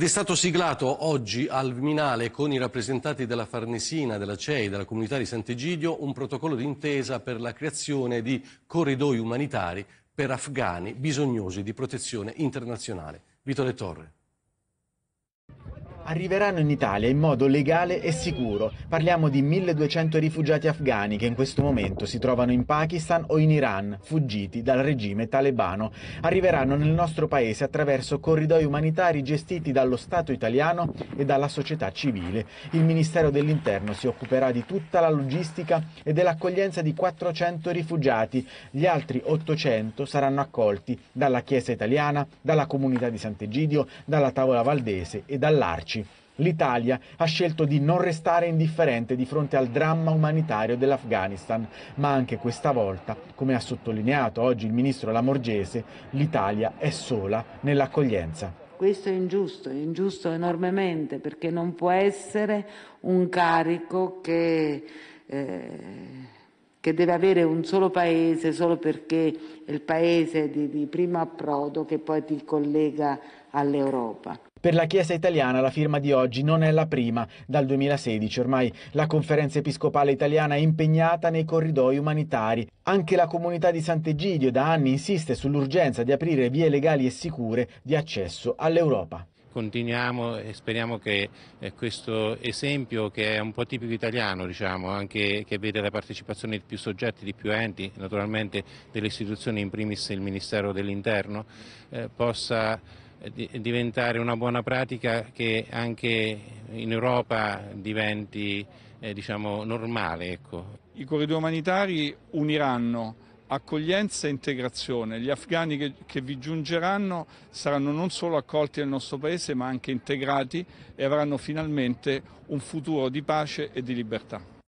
Ed è stato siglato oggi al Minale con i rappresentanti della Farnesina, della CEI, della comunità di Sant'Egidio, un protocollo d'intesa per la creazione di corridoi umanitari per afghani bisognosi di protezione internazionale. Vito Le Torre arriveranno in Italia in modo legale e sicuro. Parliamo di 1200 rifugiati afghani che in questo momento si trovano in Pakistan o in Iran, fuggiti dal regime talebano. Arriveranno nel nostro paese attraverso corridoi umanitari gestiti dallo Stato italiano e dalla società civile. Il Ministero dell'Interno si occuperà di tutta la logistica e dell'accoglienza di 400 rifugiati. Gli altri 800 saranno accolti dalla Chiesa italiana, dalla comunità di Sant'Egidio, dalla Tavola Valdese e dall'Arci l'Italia ha scelto di non restare indifferente di fronte al dramma umanitario dell'Afghanistan, ma anche questa volta, come ha sottolineato oggi il ministro Lamorgese, l'Italia è sola nell'accoglienza. Questo è ingiusto, è ingiusto enormemente perché non può essere un carico che, eh, che deve avere un solo paese solo perché è il paese di, di primo approdo che poi ti collega all'Europa. Per la Chiesa italiana la firma di oggi non è la prima. Dal 2016 ormai la Conferenza Episcopale Italiana è impegnata nei corridoi umanitari. Anche la comunità di Sant'Egidio da anni insiste sull'urgenza di aprire vie legali e sicure di accesso all'Europa continuiamo e speriamo che eh, questo esempio che è un po' tipico italiano, diciamo, anche che vede la partecipazione di più soggetti, di più enti, naturalmente delle istituzioni, in primis il Ministero dell'Interno, eh, possa eh, diventare una buona pratica che anche in Europa diventi eh, diciamo, normale. Ecco. I corridoi umanitari uniranno accoglienza e integrazione. Gli afghani che, che, vi giungeranno saranno non solo accolti nel nostro paese ma anche integrati e avranno finalmente un futuro di pace e di libertà.